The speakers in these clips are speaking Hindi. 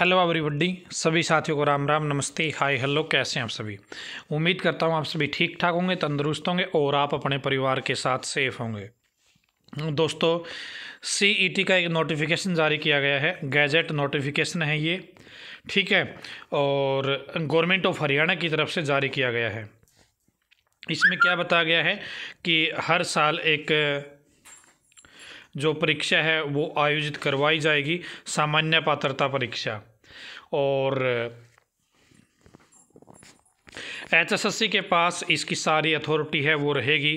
हेलो एवरीबडी सभी साथियों को राम राम नमस्ते हाय हेलो कैसे हैं आप सभी उम्मीद करता हूँ आप सभी ठीक ठाक होंगे तंदुरुस्त होंगे और आप अपने परिवार के साथ सेफ होंगे दोस्तों सीईटी e का एक नोटिफिकेशन जारी किया गया है गैजेट नोटिफिकेशन है ये ठीक है और गवर्नमेंट ऑफ हरियाणा की तरफ से जारी किया गया है इसमें क्या बताया गया है कि हर साल एक जो परीक्षा है वो आयोजित करवाई जाएगी सामान्य पात्रता परीक्षा और एचएसएससी के पास इसकी सारी अथॉरिटी है वो रहेगी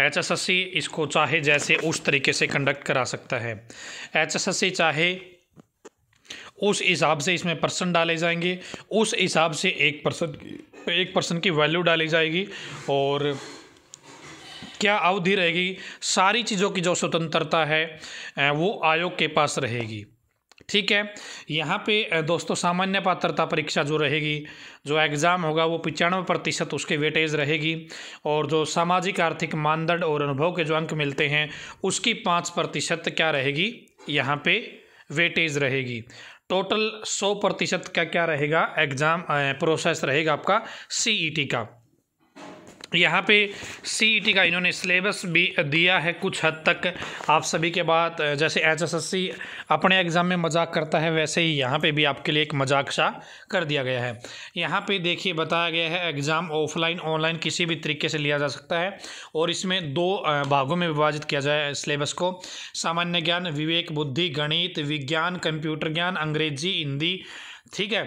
एचएसएससी इसको चाहे जैसे उस तरीके से कंडक्ट करा सकता है एचएसएससी चाहे उस हिसाब से इसमें पर्सन डाले जाएंगे उस हिसाब से एक पर्सन एक पर्सन की वैल्यू डाली जाएगी और क्या अवधि रहेगी सारी चीज़ों की जो स्वतंत्रता है वो आयोग के पास रहेगी ठीक है यहाँ पे दोस्तों सामान्य पात्रता परीक्षा जो रहेगी जो एग्ज़ाम होगा वो पचानवे प्रतिशत उसके वेटेज रहेगी और जो सामाजिक आर्थिक मानदंड और अनुभव के जो अंक मिलते हैं उसकी पाँच प्रतिशत क्या रहेगी यहाँ पे वेटेज रहेगी टोटल सौ प्रतिशत का क्या रहेगा एग्ज़ाम प्रोसेस रहेगा आपका सी e का यहाँ पे सी e का इन्होंने सिलेबस भी दिया है कुछ हद तक आप सभी के बाद जैसे एच अपने एग्ज़ाम में मजाक करता है वैसे ही यहाँ पे भी आपके लिए एक मजाक सा कर दिया गया है यहाँ पे देखिए बताया गया है एग्ज़ाम ऑफलाइन ऑनलाइन किसी भी तरीके से लिया जा सकता है और इसमें दो भागों में विभाजित किया जाए सिलेबस को सामान्य ज्ञान विवेक बुद्धि गणित विज्ञान कंप्यूटर ज्ञान अंग्रेजी हिंदी ठीक है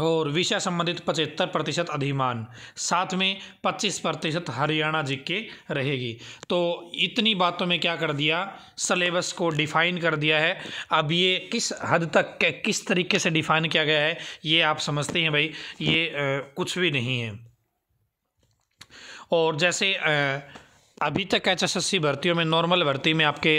और विषय संबंधित पचहत्तर प्रतिशत अधिमान साथ में पच्चीस प्रतिशत हरियाणा जी के रहेगी तो इतनी बातों में क्या कर दिया सलेबस को डिफाइन कर दिया है अब ये किस हद तक किस तरीके से डिफाइन किया गया है ये आप समझते हैं भाई ये आ, कुछ भी नहीं है और जैसे आ, अभी तक एच एस एस सी भर्तियों में नॉर्मल भर्ती में आपके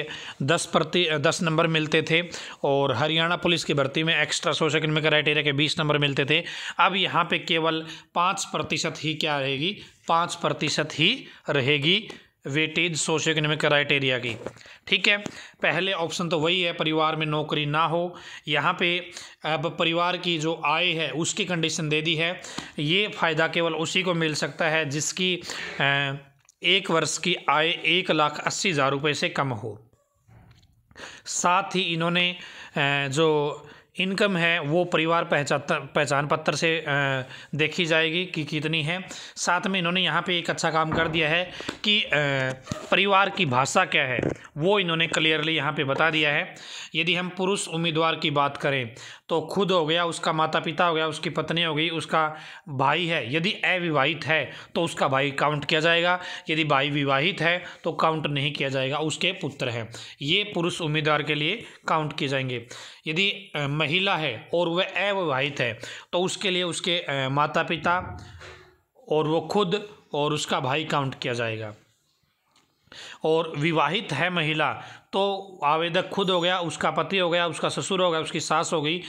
दस प्रति दस नंबर मिलते थे और हरियाणा पुलिस की भर्ती में एक्स्ट्रा सोशल में क्राइटेरिया के बीस नंबर मिलते थे अब यहाँ पे केवल पाँच प्रतिशत ही क्या रहेगी पाँच प्रतिशत ही रहेगी वेटेज सोशो इकोनॉमिक क्राइटेरिया की ठीक है पहले ऑप्शन तो वही है परिवार में नौकरी ना हो यहाँ पे अब परिवार की जो आय है उसकी कंडीशन दे दी है ये फ़ायदा केवल उसी को मिल सकता है जिसकी आ, एक वर्ष की आय एक लाख अस्सी हज़ार रुपये से कम हो साथ ही इन्होंने जो इनकम है वो परिवार पहचान पहचान पत्र से देखी जाएगी कि कितनी है साथ में इन्होंने यहाँ पे एक अच्छा काम कर दिया है की परिवार की भाषा क्या है वो इन्होंने क्लियरली यहाँ पे बता दिया है यदि हम पुरुष उम्मीदवार की बात करें तो खुद हो गया उसका माता पिता हो गया उसकी पत्नी हो गई उसका भाई है यदि अविवाहित है तो उसका भाई काउंट किया जाएगा यदि भाई विवाहित है तो काउंट नहीं किया जाएगा उसके पुत्र हैं ये पुरुष उम्मीदवार के लिए काउंट किए जाएंगे यदि महिला है और वह अविवाहित है तो उसके लिए उसके माता पिता और वो खुद और उसका भाई काउंट किया जाएगा और विवाहित है महिला तो आवेदक खुद हो गया उसका पति हो गया उसका ससुर हो गया उसकी सास हो गई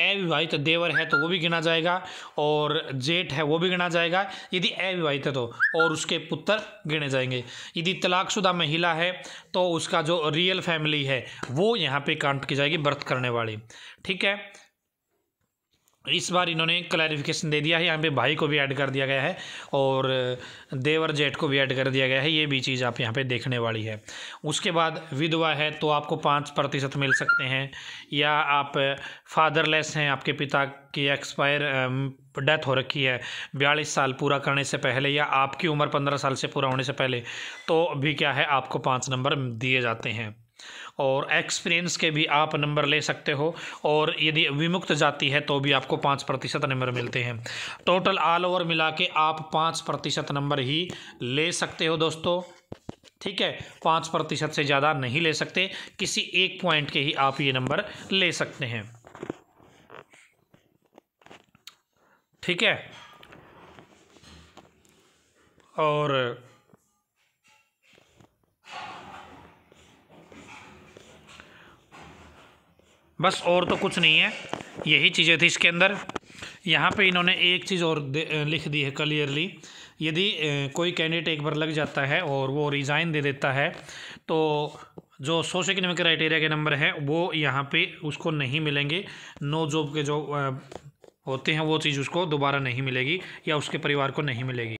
अविवाहित देवर है तो वो भी गिना जाएगा और जेठ है वो भी गिना जाएगा यदि अविवाहित है तो और उसके पुत्र गिने जाएंगे यदि तलाकशुदा महिला है तो उसका जो रियल फैमिली है वो यहाँ पे काउंट की जाएगी बर्थ करने वाली ठीक है इस बार इन्होंने क्लैरिफिकेशन दे दिया है यहाँ पे भाई को भी ऐड कर दिया गया है और देवर जेठ को भी ऐड कर दिया गया है ये भी चीज़ आप यहाँ पे देखने वाली है उसके बाद विधवा है तो आपको पाँच प्रतिशत मिल सकते हैं या आप फादरलेस हैं आपके पिता की एक्सपायर डेथ हो रखी है बयालीस साल पूरा करने से पहले या आपकी उम्र पंद्रह साल से पूरा होने से पहले तो भी क्या है आपको पाँच नंबर दिए जाते हैं और एक्सपीरियंस के भी आप नंबर ले सकते हो और यदि विमुक्त जाती है तो भी आपको पाँच प्रतिशत नंबर मिलते हैं टोटल ऑल ओवर मिला के आप पाँच प्रतिशत नंबर ही ले सकते हो दोस्तों ठीक है पाँच प्रतिशत से ज़्यादा नहीं ले सकते किसी एक पॉइंट के ही आप ये नंबर ले सकते हैं ठीक है और बस और तो कुछ नहीं है यही चीज़ें थी इसके अंदर यहाँ पे इन्होंने एक चीज़ और लिख दी है क्लियरली यदि कोई कैंडिडेट एक बार लग जाता है और वो रिज़ाइन दे देता है तो जो सोशो इकनॉमिक क्राइटेरिया के नंबर हैं वो यहाँ पे उसको नहीं मिलेंगे नो जॉब के जो होते हैं वो चीज़ उसको दोबारा नहीं मिलेगी या उसके परिवार को नहीं मिलेगी